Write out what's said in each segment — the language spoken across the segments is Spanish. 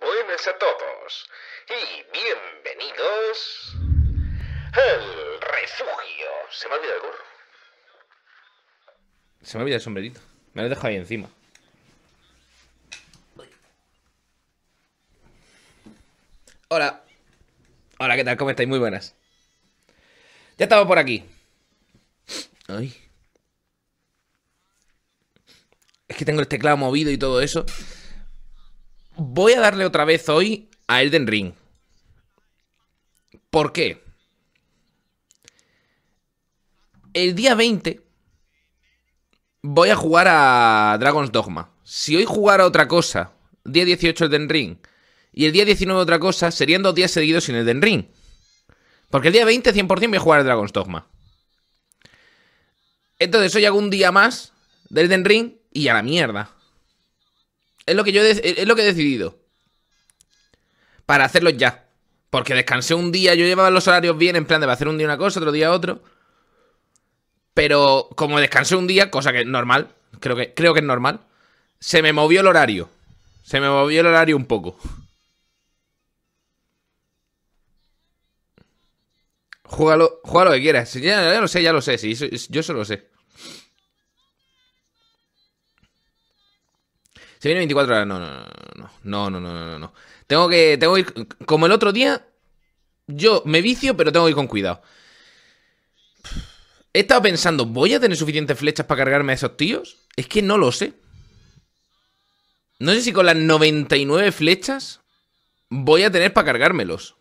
Muy buenas a todos y bienvenidos al refugio. Se me ha el gorro. Se me ha el sombrerito. Me lo he dejado ahí encima. Hola. Hola, ¿qué tal? ¿Cómo estáis? Muy buenas. Ya estamos por aquí. Ay. Es que tengo el teclado movido y todo eso voy a darle otra vez hoy a Elden Ring. ¿Por qué? El día 20 voy a jugar a Dragon's Dogma. Si hoy jugara otra cosa, día 18 Elden Ring, y el día 19 otra cosa, serían dos días seguidos sin Elden Ring. Porque el día 20 100% voy a jugar a Dragon's Dogma. Entonces hoy hago un día más de Elden Ring y a la mierda. Es lo que yo es lo que he decidido. Para hacerlo ya. Porque descansé un día, yo llevaba los horarios bien, en plan de hacer un día una cosa, otro día otro. Pero como descansé un día, cosa que es normal, creo que, creo que es normal, se me movió el horario. Se me movió el horario un poco. Júgalo, juega lo que quieras. Ya, lo sé, ya lo sé. yo solo lo sé. Se viene 24 horas. No, no, no, no, no, no, no, no. Tengo que, tengo que ir, como el otro día, yo me vicio, pero tengo que ir con cuidado. He estado pensando, ¿voy a tener suficientes flechas para cargarme a esos tíos? Es que no lo sé. No sé si con las 99 flechas voy a tener para cargármelos.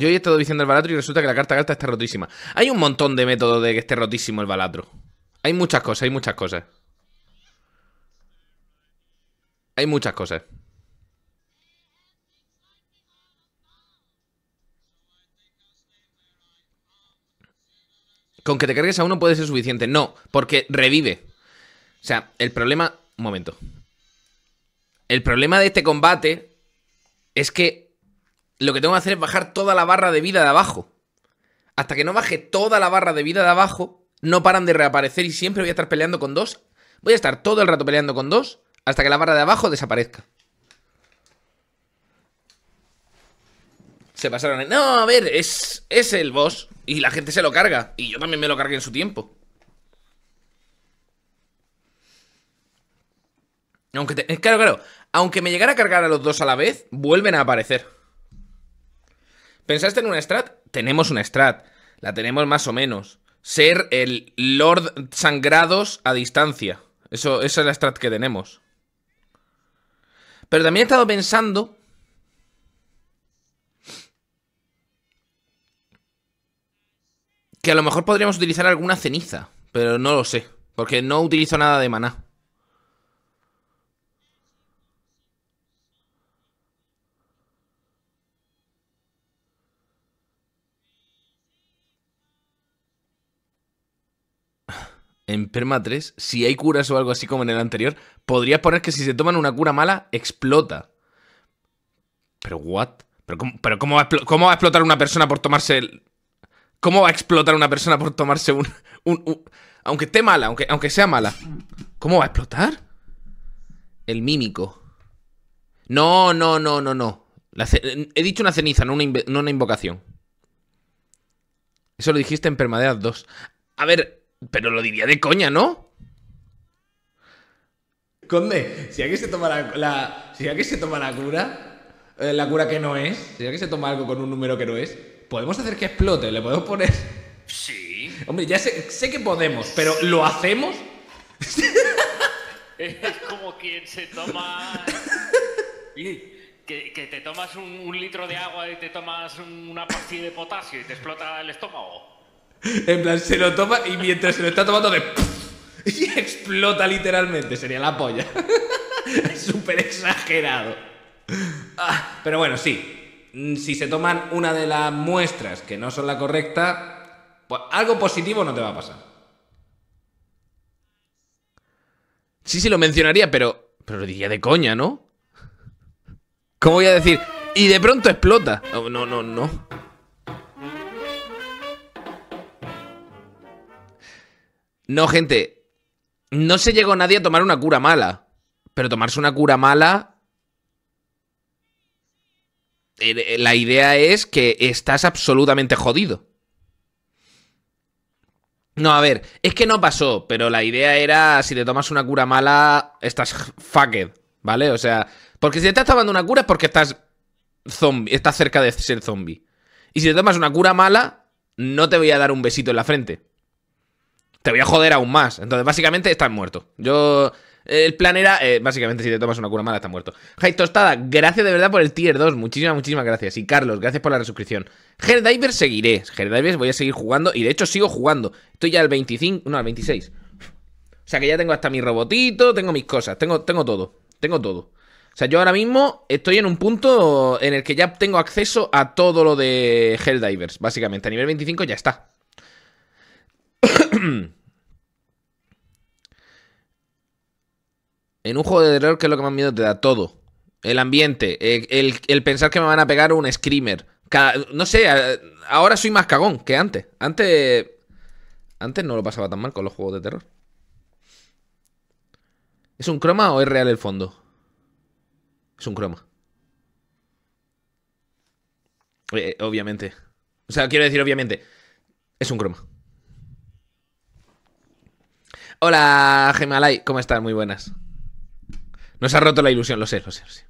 Yo he estado diciendo el balatro y resulta que la carta carta está rotísima. Hay un montón de métodos de que esté rotísimo el balatro. Hay muchas cosas, hay muchas cosas. Hay muchas cosas. Con que te cargues a uno puede ser suficiente. No, porque revive. O sea, el problema... Un momento. El problema de este combate es que lo que tengo que hacer es bajar toda la barra de vida de abajo. Hasta que no baje toda la barra de vida de abajo, no paran de reaparecer y siempre voy a estar peleando con dos. Voy a estar todo el rato peleando con dos hasta que la barra de abajo desaparezca. Se pasaron. No, a ver, es, es el boss y la gente se lo carga. Y yo también me lo cargué en su tiempo. Aunque Claro, claro. Aunque me llegara a cargar a los dos a la vez, vuelven a aparecer. ¿Pensaste en una strat? Tenemos una strat. La tenemos más o menos. Ser el Lord Sangrados a distancia. Eso, esa es la strat que tenemos. Pero también he estado pensando. Que a lo mejor podríamos utilizar alguna ceniza. Pero no lo sé. Porque no utilizo nada de maná. en Perma 3, si hay curas o algo así como en el anterior, podrías poner que si se toman una cura mala, explota. Pero, ¿what? ¿Pero, cómo, cómo, va a explotar una persona por tomarse el... ¿Cómo va a explotar una persona por tomarse un... Aunque esté mala, aunque, aunque sea mala. ¿Cómo va a explotar? El mímico. No, no, no, no, no. He dicho una ceniza, no una, no una invocación. Eso lo dijiste en Permadeath 2. A ver, pero lo diría de coña, ¿no? Conde, si alguien se toma la, se toma la cura, eh, la cura que no es, si que se toma algo con un número que no es, podemos hacer que explote, le podemos poner. Sí. Hombre, ya sé, que podemos, pero ¿lo hacemos? es como quien se toma. Que, te tomas un, litro de agua y te tomas una pastilla de potasio y te explota el estómago. En plan, se lo toma y mientras se lo está tomando de... Y explota literalmente, sería la polla. súper exagerado. Ah, pero bueno, sí. Mm, si se toman una de las muestras que no son la correcta, pues algo positivo no te va a pasar. Sí, sí, lo mencionaría, pero. Pero lo diría de coña, ¿no? ¿Cómo voy a decir? Y de pronto explota. no, no, no. No, gente. No se llegó nadie a tomar una cura mala. Pero tomarse una cura mala. Eh, eh, la idea es que estás absolutamente jodido. No, a ver, es que no pasó, pero la idea era si te tomas una cura mala, estás fucked, ¿vale? O sea, porque si te estás tomando una cura es porque estás zombie, estás cerca de ser zombie. Y si te tomas una cura mala, no te voy a dar un besito en la frente te voy a joder aún más. Entonces, básicamente, estás muerto. Yo. El plan era, eh, básicamente, si te tomas una cura mala, estás muerto. Jai Tostada, gracias de verdad por el tier 2. Muchísimas, muchísimas gracias. Y Carlos, gracias por la resuscripción. Helldivers seguiré. Helldivers voy a seguir jugando. Y de hecho, sigo jugando. Estoy ya al 25, no, al 26. O sea que ya tengo hasta mi robotito, tengo mis cosas, tengo, tengo todo. Tengo todo. O sea, yo ahora mismo estoy en un punto en el que ya tengo acceso a todo lo de Helldivers, básicamente. A nivel 25 ya está. en un juego de terror, ¿qué es lo que más miedo te da? Todo. El ambiente, el, pensar que me van a pegar un screamer. no sé, ahora soy más cagón que antes. Antes. Antes no lo pasaba tan mal con los juegos de terror. ¿Es un croma o es real el fondo? Es un croma. Eh, obviamente. O sea, quiero decir, obviamente. Es un croma. Hola, Gemalai! ¿cómo estás? Muy buenas. Nos ha roto la ilusión, lo sé, lo sé, lo sé.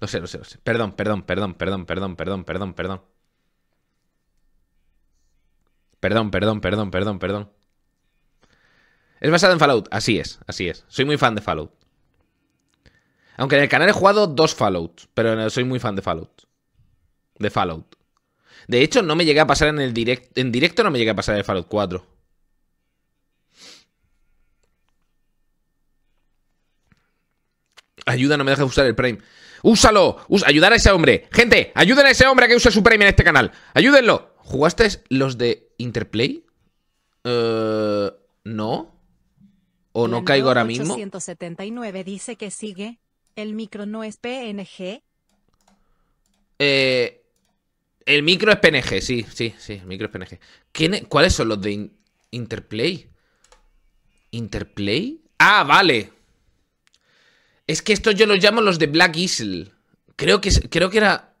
Lo sé, lo sé, lo sé. Perdón, perdón, perdón, perdón, perdón, perdón, perdón, perdón. Perdón, perdón, perdón, perdón, perdón. Es basado en Fallout, así es, así es. Soy muy fan de Fallout. Aunque en el canal he jugado dos Fallout, pero soy muy fan de Fallout. De Fallout. De hecho, no me llegué a pasar en el directo. En directo no me llegué a pasar el Fallout 4. ayuda, no me deja usar el Prime. ¡Úsalo! usa ayudar a ese hombre. Gente, ayuden a ese hombre que usa su Prime en este canal. ¡Ayúdenlo! ¿Jugaste los de Interplay? Eh, no. ¿O no caigo ahora mismo? 879 dice que sigue. El micro no es PNG. Eh, el micro es PNG, sí, sí, sí, el micro es PNG. E-, ¿Cuáles son los de Interplay? ¿Interplay? Ah, vale. Es que estos yo los llamo los de Black Isle. Creo que, creo que era...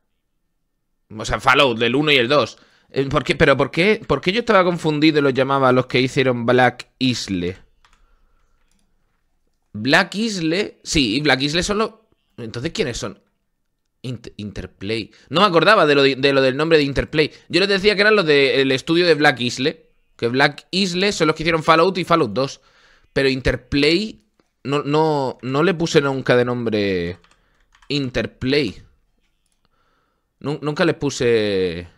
O sea, Fallout, del 1 y el 2. Eh, ¿Por qué? ¿Pero por qué? ¿Por qué yo estaba confundido y los llamaba los que hicieron Black Isle? Black Isle... Sí, Black Isle son los... Entonces, ¿quiénes son? Interplay. No me acordaba de lo, de, lo, del nombre de Interplay. Yo les decía que eran los del estudio de Black Isle. Que Black Isle son los que hicieron Fallout y Fallout 2. Pero Interplay no, no, le puse nunca de nombre Interplay. Nunca le puse...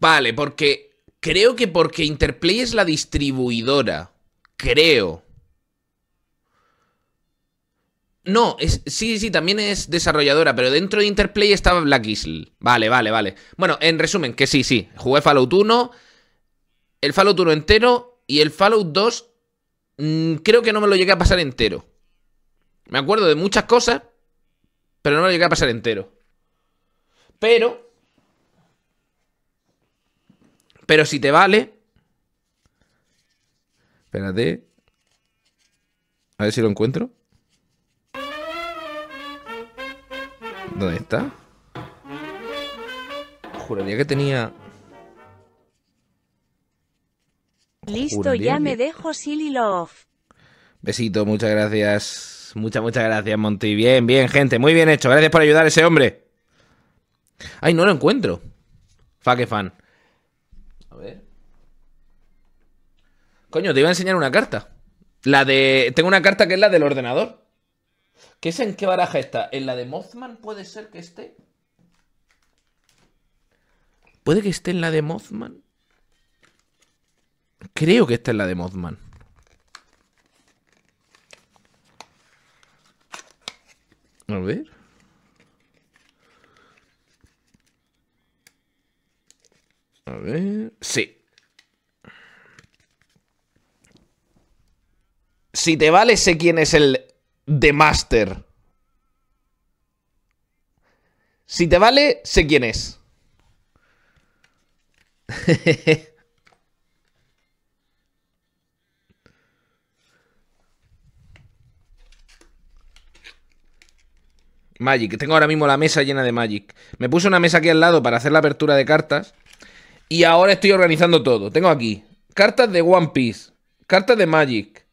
Vale, porque... Creo que porque Interplay es la distribuidora. Creo. No, es, sí, sí, también es desarrolladora, pero dentro de Interplay estaba Black Isle. Vale, vale, vale. Bueno, en resumen, que sí, sí. Jugué Fallout 1, el Fallout 1 entero y el Fallout 2 mm, creo que no me lo llegué a pasar entero. Me acuerdo de muchas cosas, pero no me lo llegué a pasar entero. Pero... Pero si te vale... Espérate. A ver si lo encuentro. ¿Dónde está? Juraría que tenía... Listo, ya me dejo Silly Love. Besito, muchas gracias. Muchas, muchas gracias, Monty. Bien, bien, gente. Muy bien hecho. Gracias por ayudar a ese hombre. Ay, no lo encuentro. Fa fan. A ver. Coño, te iba a enseñar una carta. La de. Tengo una carta que es la del ordenador. ¿Qué es en qué baraja está? ¿En la de Mothman puede ser que esté? ¿Puede que esté en la de Mothman? Creo que esta es la de Mothman. A ver. A ver. Sí. Si te vale, sé quién es el de Master. Si te vale, sé quién es. Magic. Tengo ahora mismo la mesa llena de Magic. Me puse una mesa aquí al lado para hacer la apertura de cartas. Y ahora estoy organizando todo. Tengo aquí cartas de One Piece, cartas de Magic.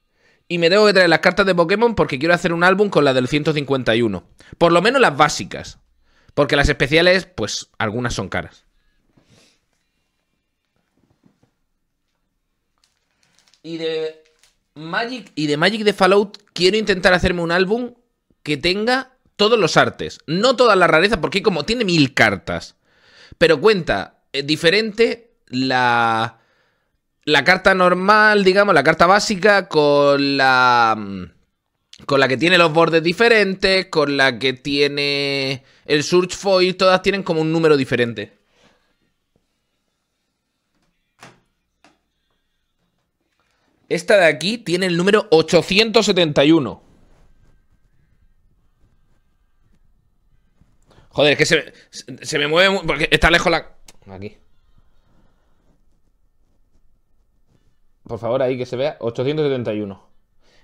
Y me tengo que traer las cartas de Pokémon porque quiero hacer un álbum con las del 151. Por lo menos las básicas. Porque las especiales, pues algunas son caras. Y de Magic y de Magic de Fallout quiero intentar hacerme un álbum que tenga todos los artes, no toda la rareza, porque como tiene mil cartas, pero cuenta eh, diferente la, la carta normal, digamos, la carta básica con la... Mm, con la que tiene los bordes diferentes, con la que tiene el Surge Foil, todas tienen como un número diferente. Esta de aquí tiene el número 871. Joder, es que se, me mueve... Porque está lejos la... Aquí. Por favor, ahí que se vea. 871.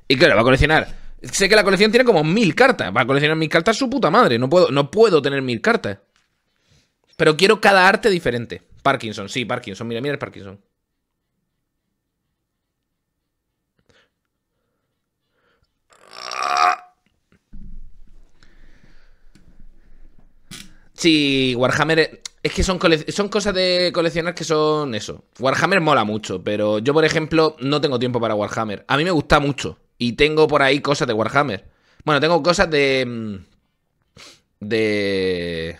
Y claro, va a coleccionar. Sé que la colección tiene como mil cartas. Va a coleccionar mil cartas su puta madre. No puedo, no puedo tener mil cartas. Pero quiero cada arte diferente. Parkinson, sí, Parkinson. Mira, mira el Parkinson. Sí, Warhammer. Es que son, son cosas de coleccionar que son eso. Warhammer mola mucho, pero yo, por ejemplo, no tengo tiempo para Warhammer. A mí me gusta mucho. Y tengo por ahí cosas de Warhammer. Bueno, tengo cosas de. Mm, de.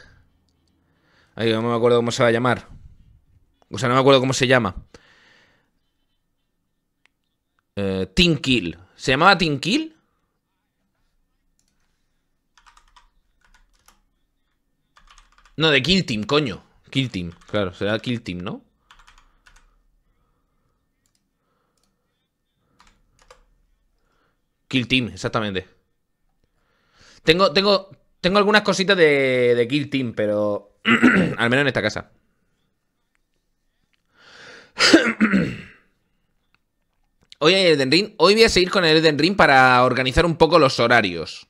Ay, no me acuerdo cómo se va a llamar. O sea, no me acuerdo cómo se llama. Eh, Team Kill. ¿Se llamaba Team Kill? No, de Kill Team, coño. Kill Team, claro, será Kill Team, ¿no? Kill Team, exactamente. Tengo, tengo, tengo algunas cositas de, Kill Team, pero. al menos en esta casa. Hoy hay Elden Ring. Hoy voy a seguir con el Elden Ring para organizar un poco los horarios.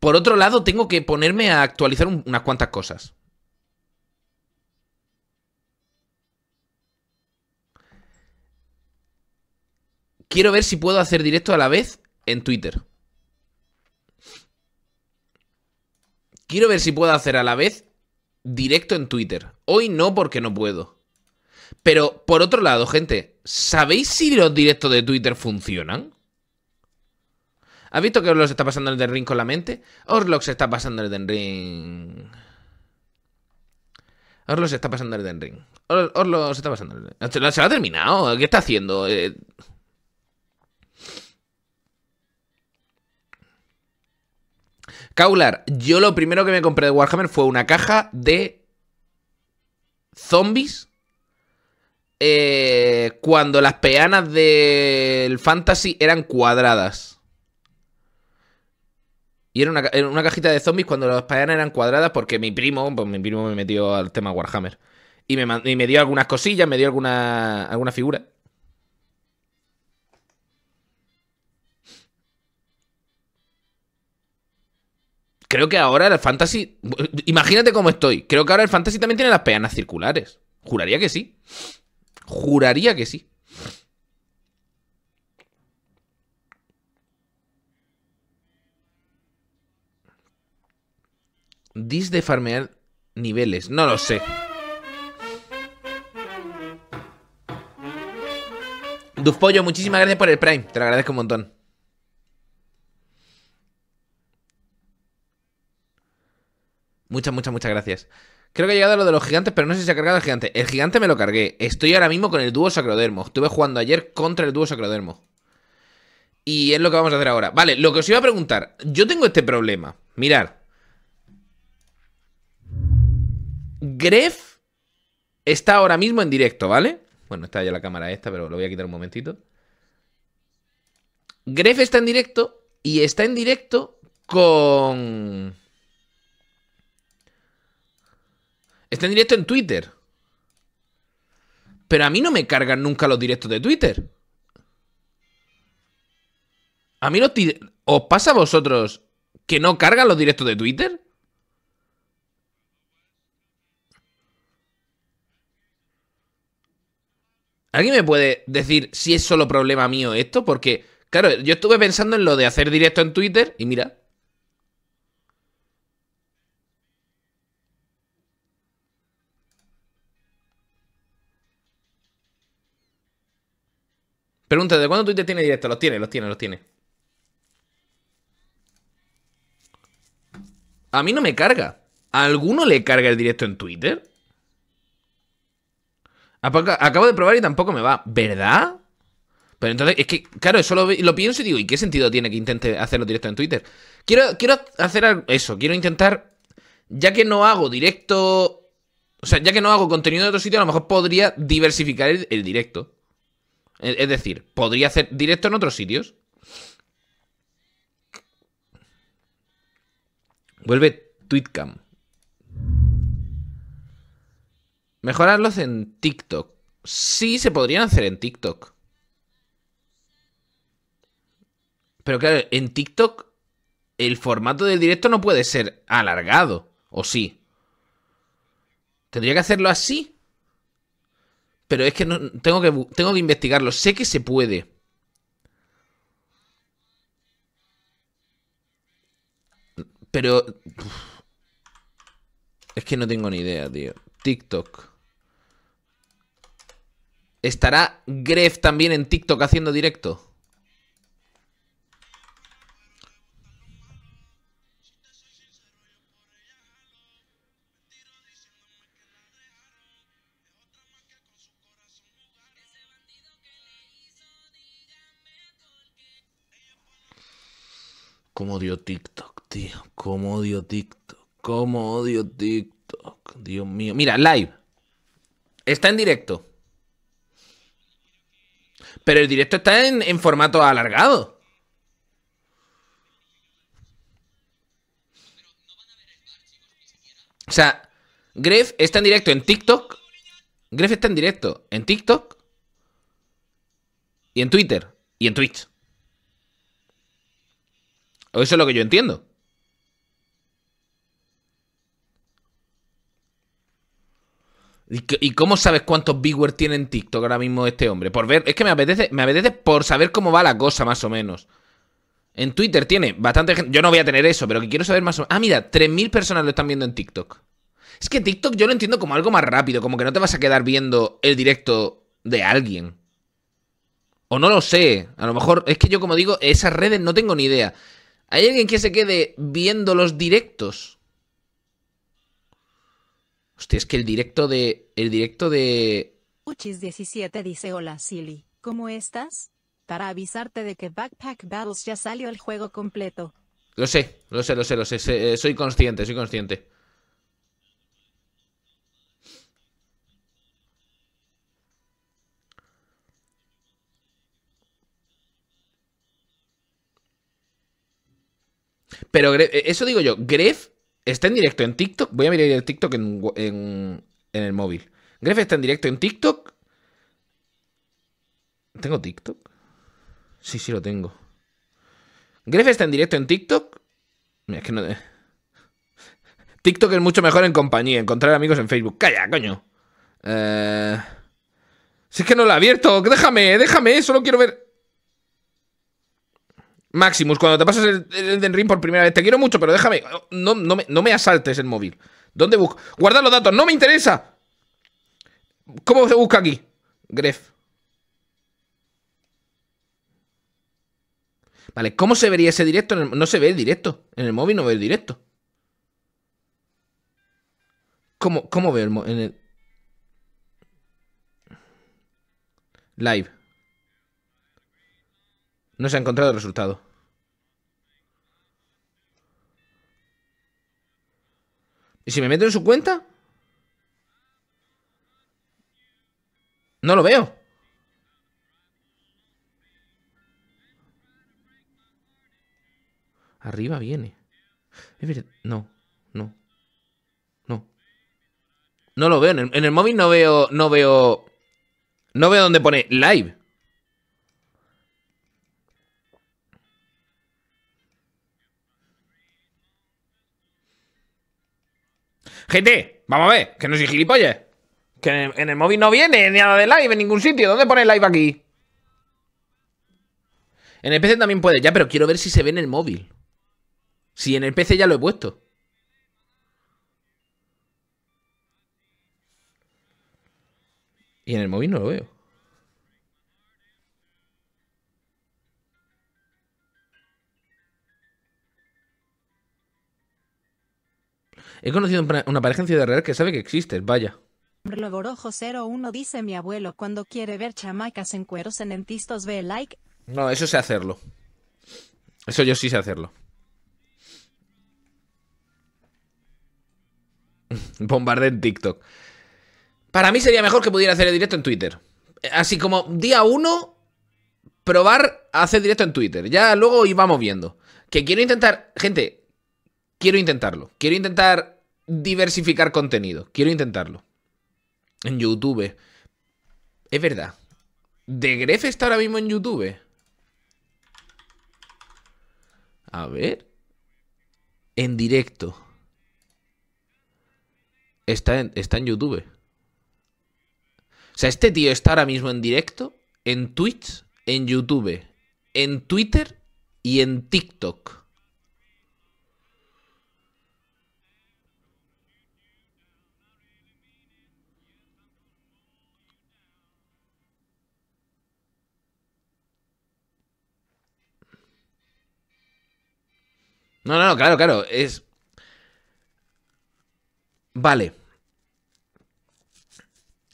Por otro lado, tengo que ponerme a actualizar unas cuantas cosas. Quiero ver si puedo hacer directo a la vez en Twitter. Quiero ver si puedo hacer a la vez directo en Twitter. Hoy no porque no puedo. Pero por otro lado, gente, ¿sabéis si los directos de Twitter funcionan? ¿Has visto que Orlok se está pasando el Den Ring con la mente? Orlok se está pasando el Den Ring. se está pasando el Den Ring. Orlo se está pasando el Den Ring. Se lo ha terminado. ¿Qué está haciendo? Eh. Kaular, yo lo primero que me compré de Warhammer fue una caja de zombies. Eh, cuando las peanas del fantasy eran cuadradas. Y era una, cajita de zombies cuando las payanas eran cuadradas porque mi primo, pues mi primo me metió al tema Warhammer. Y me, me dio algunas cosillas, me dio alguna, alguna figura. Creo que ahora el fantasy... Imagínate cómo estoy. Creo que ahora el fantasy también tiene las peanas circulares. Juraría que sí. Juraría que sí. dis de farmear niveles. No lo sé. Dufpollo, muchísimas gracias por el Prime. Te lo agradezco un montón. Muchas, muchas, muchas gracias. Creo que he llegado lo de los gigantes, pero no sé si se ha cargado el gigante. El gigante me lo cargué. Estoy ahora mismo con el dúo sacrodermo. Estuve jugando ayer contra el dúo sacrodermo. Y es lo que vamos a hacer ahora. Vale, lo que os iba a preguntar. Yo tengo este problema. Mirad. Gref está ahora mismo en directo, ¿vale? Bueno, está ya la cámara esta, pero lo voy a quitar un momentito. Gref está en directo y está en directo con... Está en directo en Twitter. Pero a mí no me cargan nunca los directos de Twitter. A mí los... ¿Os pasa a vosotros que no cargan los directos de Twitter? ¿Alguien me puede decir si es solo problema mío esto? Porque, claro, yo estuve pensando en lo de hacer directo en Twitter y mira. Pregunta, ¿de cuándo Twitter tiene directo? Los tiene, los tiene, los tiene. A mí no me carga. ¿A alguno le carga el directo en Twitter? Acabo de probar y tampoco me va. ¿Verdad? Pero entonces, es que, claro, eso lo, pienso y digo, ¿y qué sentido tiene que intente hacerlo directo en Twitter? Quiero, quiero hacer eso, quiero intentar, ya que no hago directo, o sea, ya que no hago contenido en otro sitio, a lo mejor podría diversificar el, directo. Es, decir, podría hacer directo en otros sitios. Vuelve Twitcam. Mejorarlos en TikTok. Sí se podrían hacer en TikTok. Pero claro, en TikTok el formato del directo no puede ser alargado, ¿o sí? Tendría que hacerlo así. Pero es que no, tengo que tengo que investigarlo. Sé que se puede. Pero es que no tengo ni idea, tío. TikTok. ¿Estará Gref también en TikTok haciendo directo? Cómo odio TikTok, tío. Cómo odio TikTok. Cómo odio TikTok. Dios mío. Mira, live. Está en directo. Pero el directo está en, formato alargado. O sea, Gref está en directo en TikTok. Gref está en directo en TikTok. Y en Twitter. Y en Twitch. Eso es lo que yo entiendo. ¿Y, cómo sabes cuántos viewers tiene en TikTok ahora mismo este hombre? Por ver, es que me apetece, me apetece por saber cómo va la cosa, más o menos. En Twitter tiene bastante gente. Yo no voy a tener eso, pero que quiero saber más o menos. Ah, mira, 3.000 personas lo están viendo en TikTok. Es que TikTok yo lo entiendo como algo más rápido, como que no te vas a quedar viendo el directo de alguien. O no lo sé. A lo mejor, es que yo, como digo, esas redes no tengo ni idea. ¿Hay alguien que se quede viendo los directos? Hostia, es que el directo de. El directo de. Uchis17 dice: Hola, Silly. ¿Cómo estás? Para avisarte de que Backpack Battles ya salió el juego completo. Lo sé, lo sé, lo sé, lo sé. Eh, soy consciente, soy consciente. Pero eh, eso digo yo, Gref Está en directo en TikTok. Voy a mirar el TikTok en, el móvil. Gref está en directo en TikTok. ¿Tengo TikTok? Sí, sí lo tengo. Gref está en directo en TikTok. Mira, es que no. TikTok es mucho mejor en compañía. Encontrar amigos en Facebook. Calla, coño. Eh, si es que no lo ha abierto. Déjame, déjame. Solo quiero ver. Maximus, cuando te pasas el, el Ring por primera vez, te quiero mucho, pero déjame. No, me, no me, asaltes el móvil. ¿Dónde busco? Guarda los datos, no me interesa. ¿Cómo se busca aquí? Gref. Vale, ¿cómo se vería ese directo? no se ve el directo. En el móvil no veo el directo. ¿Cómo, cómo veo el móvil? En el... Live. No se ha encontrado el resultado. ¿Y si me meto en su cuenta? No lo veo. Arriba viene. No, no. No. No lo veo. En el, móvil no veo. No veo. No veo dónde pone live. Gente, vamos a ver, que no soy gilipollas. Que en el móvil no viene ni nada de live en ningún sitio. ¿Dónde pone live aquí? En el PC también puede, ya, pero quiero ver si se ve en el móvil. Si en el PC ya lo he puesto. Y en el móvil no lo veo. He conocido una pareja en Ciudad Real que sabe que existe. vaya. rojo 01 dice mi abuelo cuando quiere ver chamacas en cueros en entistos ve like. No, eso sé hacerlo. Eso yo sí sé hacerlo. Bombarde en TikTok. Para mí sería mejor que pudiera hacer el directo en Twitter. Así como día uno, probar a hacer directo en Twitter. Ya luego íbamos viendo. Que quiero intentar, gente, quiero intentarlo. Quiero intentar diversificar contenido. Quiero intentarlo. En YouTube. Es verdad. ¿De Gref está ahora mismo en YouTube? A ver. En directo. Está en, está en YouTube. O sea, este tío está ahora mismo en directo, en Twitch, en YouTube, en Twitter y en TikTok. No, no, no, claro, claro. Es. Vale.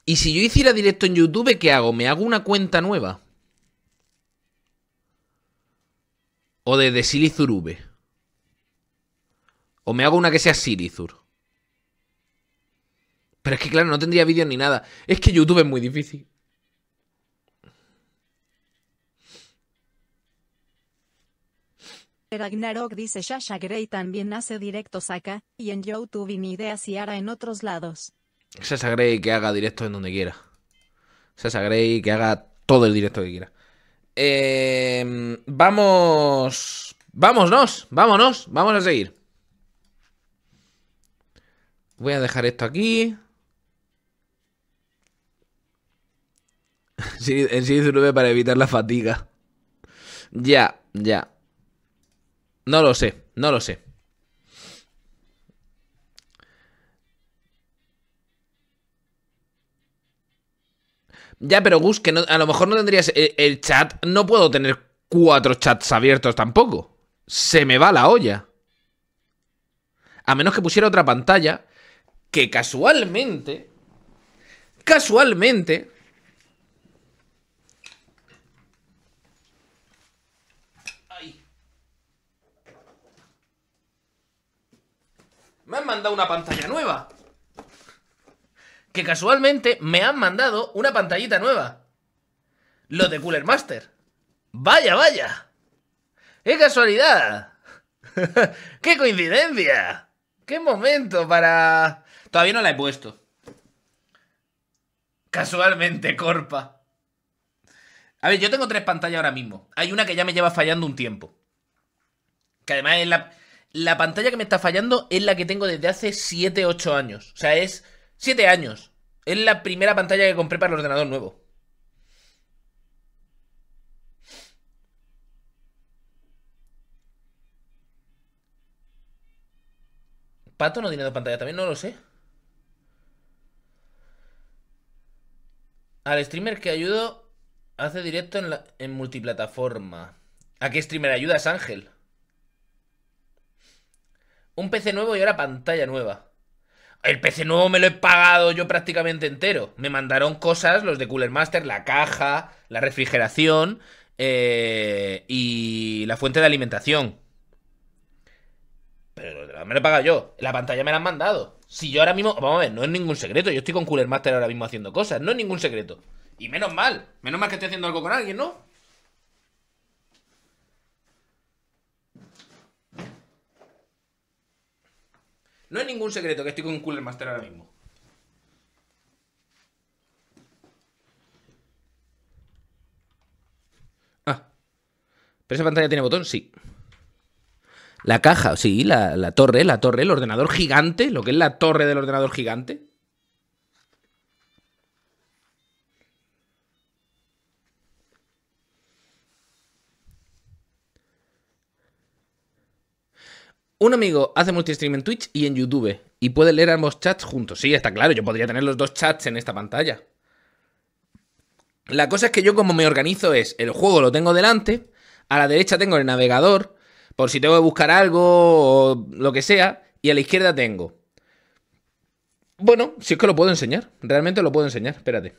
Y si yo hiciera directo en YouTube, ¿qué hago? ¿Me hago una cuenta nueva? O desde Silizur V. O me hago una que sea Silizur. Pero es que, claro, no tendría vídeos ni nada. Es que YouTube es muy difícil. Ragnarok dice Shasha Grey también hace directos acá, y en YouTube y ni idea si hará en otros lados. Shasha Grey que haga directos en donde quiera. Shasha Grey que haga todo el directo que quiera. Em, vamos. Vámonos, vámonos, vamos a seguir. Voy a dejar esto aquí. en sí, para evitar la fatiga. Ya, ya. No lo sé, no lo sé. Ya, pero Gus, que a lo mejor no tendrías eh, el, chat. No puedo tener cuatro chats abiertos tampoco. Se me va la olla. A menos que pusiera otra pantalla que casualmente... Casualmente... Me han mandado una pantalla nueva. Que casualmente me han mandado una pantallita nueva. Lo de Cooler Master. Vaya, vaya. ¡Qué casualidad! ¡Qué coincidencia! ¡Qué momento para... Todavía no la he puesto. Casualmente, Corpa. A ver, yo tengo tres pantallas ahora mismo. Hay una que ya me lleva fallando un tiempo. Que además es la, la pantalla que me está fallando es la que tengo desde hace 7-8 años. O sea, es 7 años. Es la primera pantalla que compré para el ordenador nuevo. ¿Pato no tiene dos pantallas también? No lo sé. Al streamer que ayudo hace directo en, en multiplataforma. ¿A qué streamer ayudas, Ángel? Un PC nuevo y ahora pantalla nueva. El PC nuevo me lo he pagado yo prácticamente entero. Me mandaron cosas, los de Cooler Master, la caja, la refrigeración eh, y la fuente de alimentación. Pero me lo he pagado yo. La pantalla me la han mandado. Si yo ahora mismo... Vamos a ver, no es ningún secreto. Yo estoy con Cooler Master ahora mismo haciendo cosas. No es ningún secreto. Y menos mal. Menos mal que estoy haciendo algo con alguien, ¿no? No hay ningún secreto que estoy con Cooler Master ahora mismo. Ah. ¿Pero esa pantalla tiene botón? Sí. La caja, sí, la, la torre, la torre, el ordenador gigante, lo que es la torre del ordenador gigante. Un amigo hace multistream en Twitch y en YouTube y puede leer ambos chats juntos. Sí, está claro, yo podría tener los dos chats en esta pantalla. La cosa es que yo como me organizo es, el juego lo tengo delante, a la derecha tengo el navegador, por si tengo que buscar algo o lo que sea, y a la izquierda tengo. Bueno, si es que lo puedo enseñar, realmente lo puedo enseñar, espérate.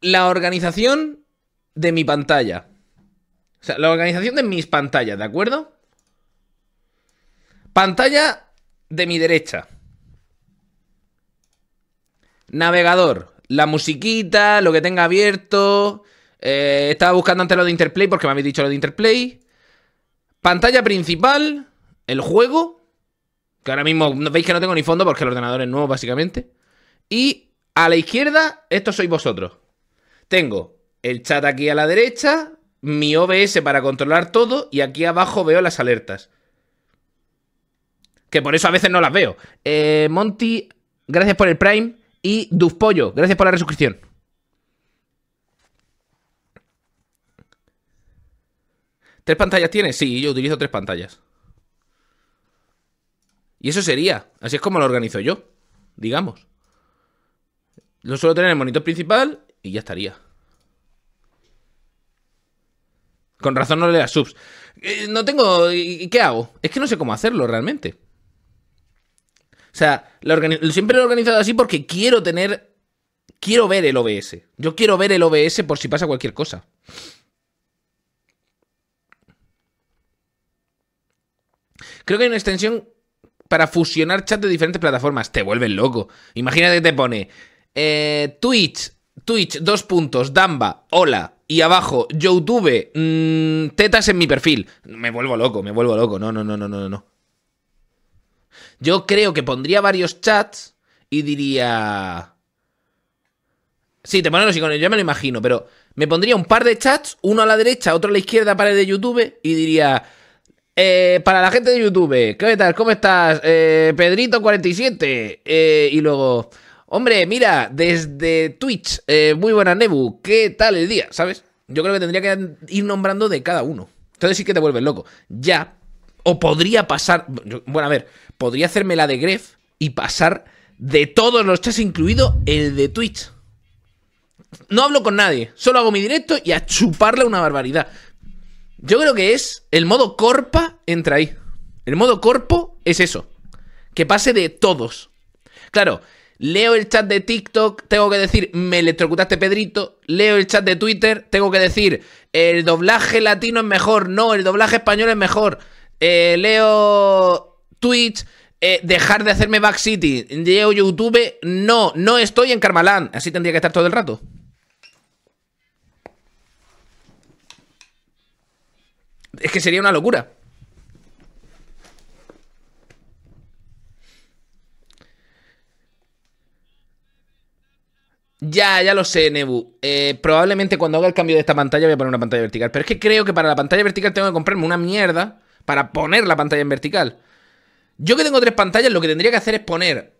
La organización de mi pantalla la organización de mis pantallas, ¿de acuerdo? Pantalla de mi derecha. Navegador. La musiquita, lo que tenga abierto. Eh, estaba buscando antes lo de Interplay porque me habéis dicho lo de Interplay. Pantalla principal. El juego. Que ahora mismo veis que no tengo ni fondo porque el ordenador es nuevo, básicamente. Y a la izquierda, estos sois vosotros. Tengo el chat aquí a la derecha, mi OBS para controlar todo y aquí abajo veo las alertas. Que por eso a veces no las veo. Eh, Monty, gracias por el Prime. Y Dufpollo gracias por la resuscripción. ¿Tres pantallas tienes? Sí, yo utilizo tres pantallas. Y eso sería. Así es como lo organizo yo. Digamos. Lo suelo tener en el monitor principal y ya estaría. Con razón no le das subs. Eh, no tengo... ¿Y qué hago? Es que no sé cómo hacerlo realmente. O sea, siempre lo he organizado así porque quiero tener... Quiero ver el OBS. Yo quiero ver el OBS por si pasa cualquier cosa. Creo que hay una extensión para fusionar chat de diferentes plataformas. Te vuelve loco. Imagínate que te pone eh, Twitch, Twitch, dos puntos, Damba, hola y abajo, YouTube, mm, tetas en mi perfil. Me vuelvo loco, me vuelvo loco. No, no, no, no, no, no. Yo creo que pondría varios chats y diría... Sí, te ponen los iconos, yo me lo imagino, pero me pondría un par de chats, uno a la derecha, otro a la izquierda para el de YouTube y diría... Eh, para la gente de YouTube, ¿qué tal? ¿Cómo estás? Eh, Pedrito47. Eh, y luego... Hombre, mira, desde Twitch, eh, muy buena Nebu, ¿qué tal el día? ¿Sabes? Yo creo que tendría que ir nombrando de cada uno. Entonces sí que te vuelves loco. Ya. O podría pasar. Bueno, a ver, podría hacerme la de Gref y pasar de todos los chats, incluido el de Twitch. No hablo con nadie, solo hago mi directo y a chuparle una barbaridad. Yo creo que es el modo corpa entra ahí. El modo corpo es eso. Que pase de todos. Claro, Leo el chat de TikTok, tengo que decir, me electrocutaste Pedrito. Leo el chat de Twitter, tengo que decir, el doblaje latino es mejor. No, el doblaje español es mejor. Eh, leo Twitch, eh, dejar de hacerme Back City. Leo YouTube, no, no estoy en Carmalán. Así tendría que estar todo el rato. Es que sería una locura. Ya, ya lo sé, Nebu. Eh, probablemente cuando haga el cambio de esta pantalla voy a poner una pantalla vertical. Pero es que creo que para la pantalla vertical tengo que comprarme una mierda para poner la pantalla en vertical. Yo que tengo tres pantallas, lo que tendría que hacer es poner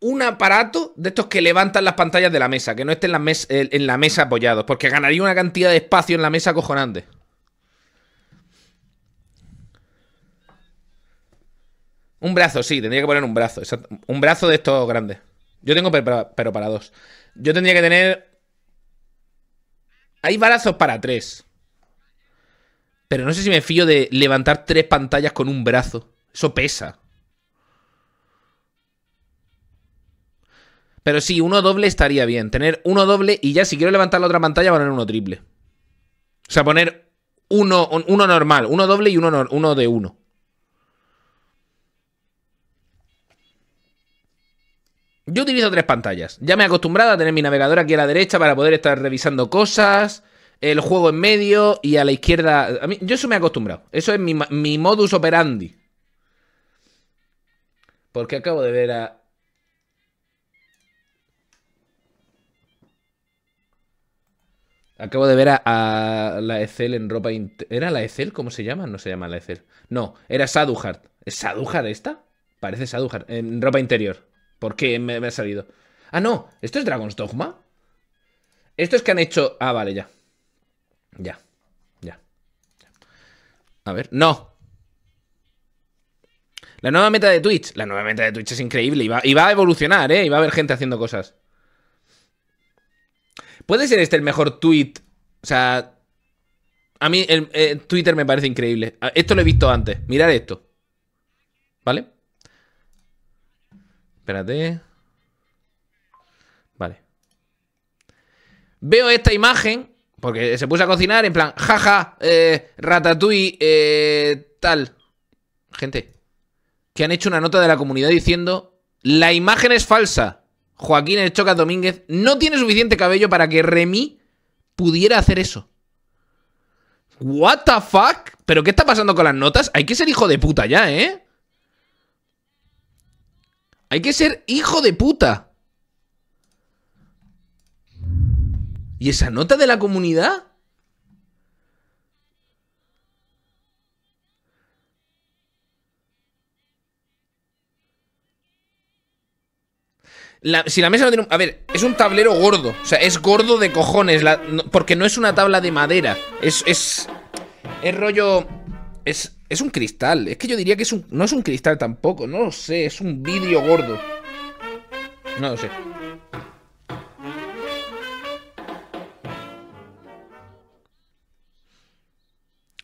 un aparato de estos que levantan las pantallas de la mesa, que no estén en, en la mesa apoyados, porque ganaría una cantidad de espacio en la mesa cojonante. Un brazo, sí, tendría que poner un brazo. Un brazo de estos grandes. Yo tengo, pero para dos. Yo tendría que tener... Hay balazos para tres. Pero no sé si me fío de levantar tres pantallas con un brazo. Eso pesa. Pero sí, uno doble estaría bien. Tener uno doble y ya si quiero levantar la otra pantalla poner uno triple. O sea, poner uno, uno normal, uno doble y uno, uno de uno. Yo utilizo tres pantallas. Ya me he acostumbrado a tener mi navegador aquí a la derecha para poder estar revisando cosas, el juego en medio y a la izquierda. yo eso me he acostumbrado. Eso es mi, modus operandi. Porque acabo de ver a... Acabo de ver a, la Excel en ropa... ¿Era la Excel? ¿Cómo se llama? No se llama la Excel. No, era Saduhard ¿Es Saduhard esta? Parece Saduhart. En ropa interior. ¿Por qué me, ha salido? Ah, no. ¿Esto es Dragon's Dogma? Esto es que han hecho... Ah, vale, ya. Ya. Ya. A ver. ¡No! La nueva meta de Twitch. La nueva meta de Twitch es increíble. Y va, a evolucionar, ¿eh? Y va a haber gente haciendo cosas. ¿Puede ser este el mejor tweet? O sea... A mí el, eh, Twitter me parece increíble. Ah, esto lo he visto antes. Mirad esto. ¿Vale? Espérate. Vale. Veo esta imagen, porque se puso a cocinar en plan, jaja, eh, ratatouille, eh, tal. Gente, que han hecho una nota de la comunidad diciendo, la imagen es falsa. Joaquín El Choca Domínguez no tiene suficiente cabello para que Remy pudiera hacer eso. What the fuck? ¿Pero qué está pasando con las notas? Hay que ser hijo de puta ya, ¿eh? Hay que ser hijo de puta. ¿Y esa nota de la comunidad? si la mesa no tiene A ver, es un tablero gordo. O sea, es gordo de cojones. porque no es una tabla de madera. Es, es. Es rollo. Es es un cristal. Es que yo diría que es un... No es un cristal tampoco. No lo sé. Es un vidrio gordo. No lo sé.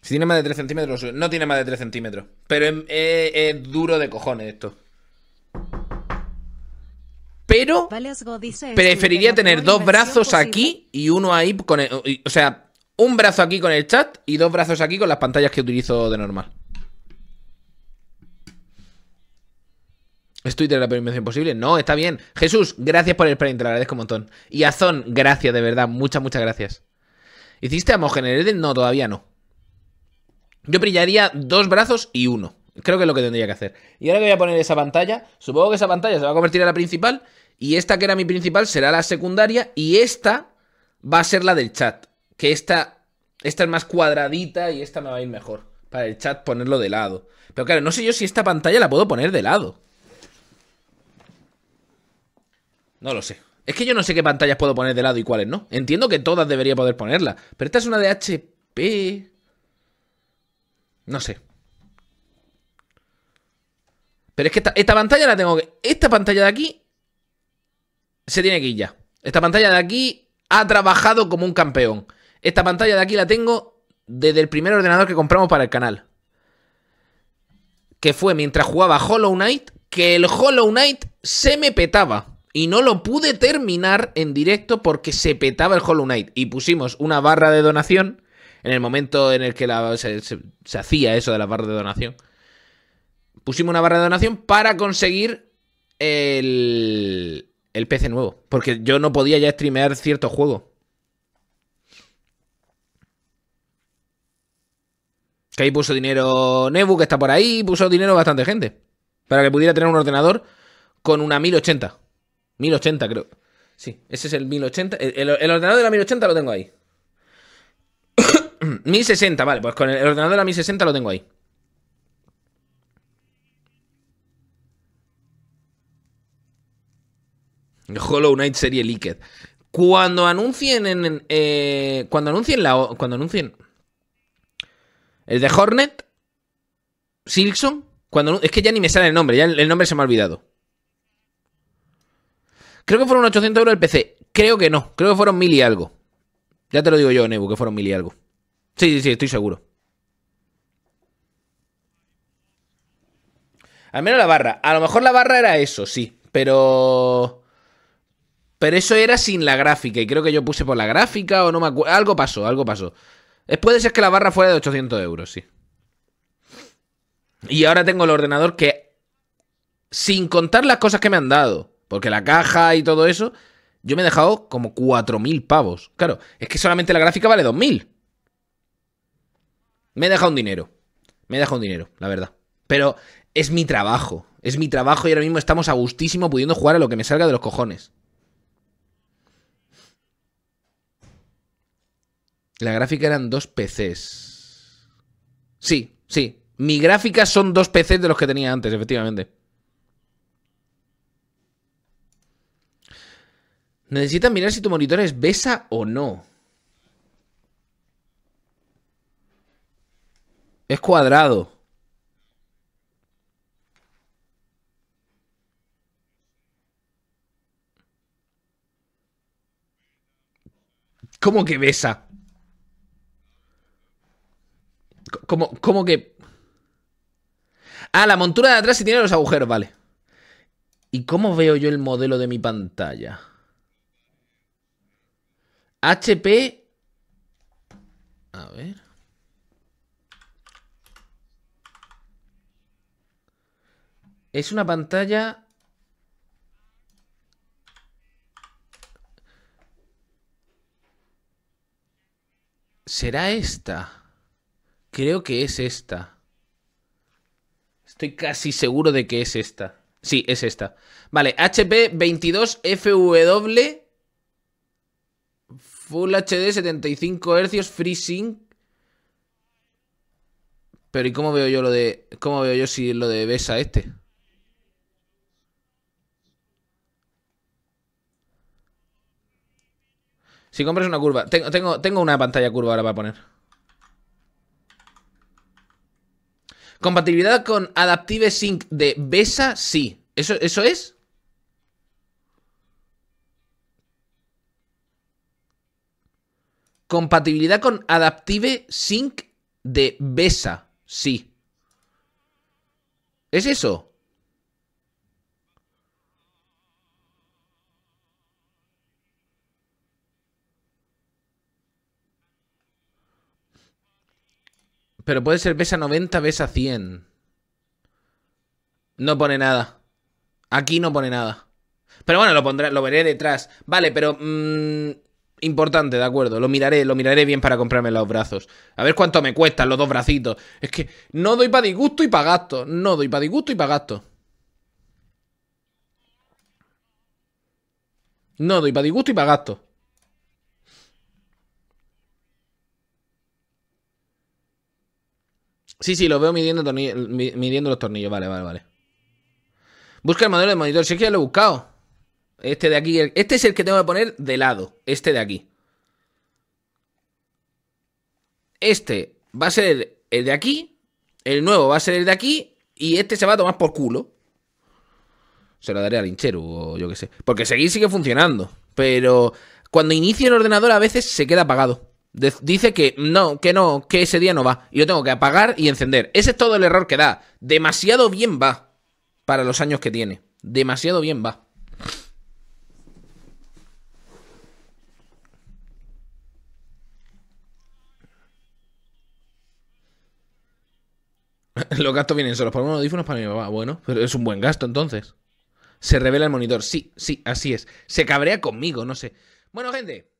Si tiene más de 3 centímetros, no tiene más de 3 centímetros. Pero es, duro de cojones esto. Pero preferiría tener dos brazos aquí y uno ahí con O sea, un brazo aquí con el chat y dos brazos aquí con las pantallas que utilizo de normal. ¿Estoy Twitter la permisión posible? No, está bien. Jesús, gracias por el sprint, te lo agradezco un montón. Y Azón, gracias, de verdad. Muchas, muchas gracias. ¿Hiciste a No, todavía no. Yo brillaría dos brazos y uno. Creo que es lo que tendría que hacer. Y ahora que voy a poner esa pantalla, supongo que esa pantalla se va a convertir en la principal. Y esta que era mi principal será la secundaria. Y esta va a ser la del chat. Que esta, esta es más cuadradita y esta me va a ir mejor. Para el chat ponerlo de lado. Pero claro, no sé yo si esta pantalla la puedo poner de lado. No lo sé. Es que yo no sé qué pantallas puedo poner de lado y cuáles no. Entiendo que todas debería poder ponerlas. Pero esta es una de HP. No sé. Pero es que esta, pantalla la tengo que... Esta pantalla de aquí... Se tiene que ir ya. Esta pantalla de aquí ha trabajado como un campeón. Esta pantalla de aquí la tengo desde el primer ordenador que compramos para el canal. Que fue mientras jugaba Hollow Knight, que el Hollow Knight se me petaba y no lo pude terminar en directo porque se petaba el Hollow Knight y pusimos una barra de donación en el momento en el que se, hacía eso de la barra de donación. Pusimos una barra de donación para conseguir el, el PC nuevo. Porque yo no podía ya streamear cierto juego. Que ahí puso dinero Nebu, que está por ahí, puso dinero bastante gente. Para que pudiera tener un ordenador con una 1080. 1080 creo. Sí, ese es el 1080. El, ordenador de la 1080 lo tengo ahí. 1060, vale, pues con el ordenador de la 1060 lo tengo ahí. Hollow Knight serie liquid Cuando anuncien eh, cuando anuncien la cuando anuncien el de Hornet Silkson, cuando es que ya ni me sale el nombre, ya el nombre se me ha olvidado. Creo que fueron 800 euros el PC. Creo que no. Creo que fueron mil y algo. Ya te lo digo yo, Nebu, que fueron mil y algo. Sí, sí, sí, estoy seguro. Al menos la barra. A lo mejor la barra era eso, sí. Pero... Pero eso era sin la gráfica. Y creo que yo puse por la gráfica o no me acuerdo. Algo pasó, algo pasó. Puede ser que la barra fuera de 800 euros, sí. Y ahora tengo el ordenador que... Sin contar las cosas que me han dado. Porque la caja y todo eso, yo me he dejado como 4.000 pavos. Claro, es que solamente la gráfica vale 2.000. Me he dejado un dinero. Me he dejado un dinero, la verdad. Pero es mi trabajo. Es mi trabajo y ahora mismo estamos a gustísimo pudiendo jugar a lo que me salga de los cojones. La gráfica eran dos PCs. Sí, sí. Mi gráfica son dos PCs de los que tenía antes, efectivamente. Necesitan mirar si tu monitor es BESA o no. Es cuadrado. ¿Cómo que besa? ¿Cómo, que...? Ah, la montura de atrás sí tiene los agujeros, vale. ¿Y cómo veo yo el modelo de mi pantalla? HP. A ver. Es una pantalla... ¿Será esta? Creo que es esta. Estoy casi seguro de que es esta. Sí, es esta. Vale, HP 22FW Full HD, 75 Hz, FreeSync. Pero ¿y cómo veo yo lo de... ¿Cómo veo yo si lo de Besa este? Si compras una curva... Tengo, tengo, tengo una pantalla curva ahora para poner. Compatibilidad con Adaptive Sync de Besa, sí. ¿Eso, eso es? Compatibilidad con Adaptive Sync de Besa. Sí. ¿Es eso? Pero puede ser Besa 90, Besa 100. No pone nada. Aquí no pone nada. Pero bueno, lo pondré, lo veré detrás. Vale, pero... Mm, Importante, de acuerdo. Lo miraré, lo miraré bien para comprarme los brazos. A ver cuánto me cuestan los dos bracitos. Es que no doy para disgusto y para gasto. No doy para disgusto y para gasto. No doy para disgusto y para gasto. Sí, sí, lo veo midiendo, midiendo los tornillos. Vale, vale, vale. Busca el modelo de monitor. Si es que ya lo he buscado. Este de aquí, este es el que tengo que poner de lado, este de aquí. Este va a ser el de aquí, el nuevo va a ser el de aquí y este se va a tomar por culo. Se lo daré al hinchero o yo qué sé. Porque seguir sigue funcionando, pero cuando inicia el ordenador a veces se queda apagado. dice que no, que no, que ese día no va. Y yo tengo que apagar y encender. Ese es todo el error que da. Demasiado bien va para los años que tiene. Demasiado bien va. Los gastos vienen solos por unos audífonos para mi papá. Bueno, pero es un buen gasto entonces. Se revela el monitor. Sí, sí, así es. Se cabrea conmigo, no sé. Bueno, gente.